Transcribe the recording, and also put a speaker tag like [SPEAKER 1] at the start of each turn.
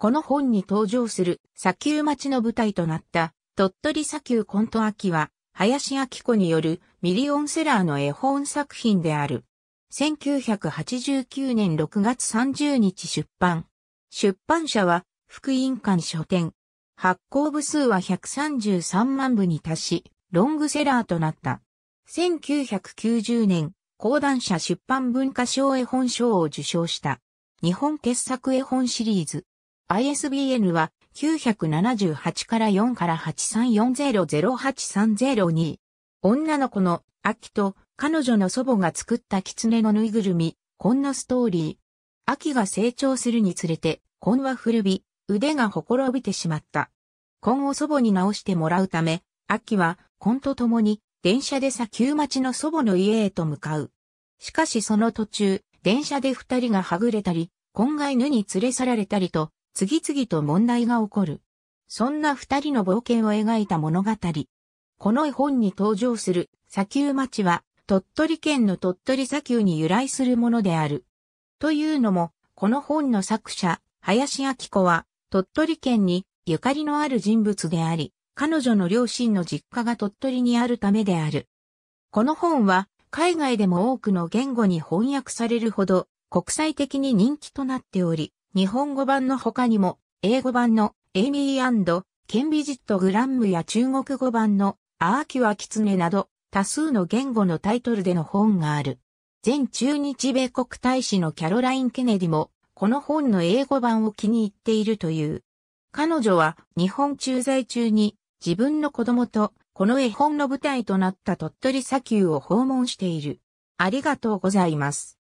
[SPEAKER 1] この本に登場する砂丘町の舞台となった鳥取砂丘コント秋は林明子によるミリオンセラーの絵本作品である。1989年6月30日出版。出版社は福音館書店。発行部数は133万部に達し、ロングセラーとなった。1990年、講談社出版文化賞絵本賞を受賞した。日本傑作絵本シリーズ。ISBN は978から4から8 3 4 0 8 3 0 2女の子の秋と彼女の祖母が作った狐のぬいぐるみ、こんのストーリー。秋が成長するにつれて、コンは古び、腕がほころびてしまった。コンを祖母に直してもらうため、秋はコンと共に電車で砂丘町の祖母の家へと向かう。しかしその途中、電車で二人がはぐれたり、コンが犬に連れ去られたりと、次々と問題が起こる。そんな二人の冒険を描いた物語。この絵本に登場する砂丘町は鳥取県の鳥取砂丘に由来するものである。というのも、この本の作者、林明子は鳥取県にゆかりのある人物であり、彼女の両親の実家が鳥取にあるためである。この本は海外でも多くの言語に翻訳されるほど国際的に人気となっており、日本語版の他にも、英語版のエイミーケンビジット・グランムや中国語版のアーキュア・キツネなど、多数の言語のタイトルでの本がある。前中日米国大使のキャロライン・ケネディも、この本の英語版を気に入っているという。彼女は日本駐在中に自分の子供とこの絵本の舞台となった鳥取砂丘を訪問している。ありがとうございます。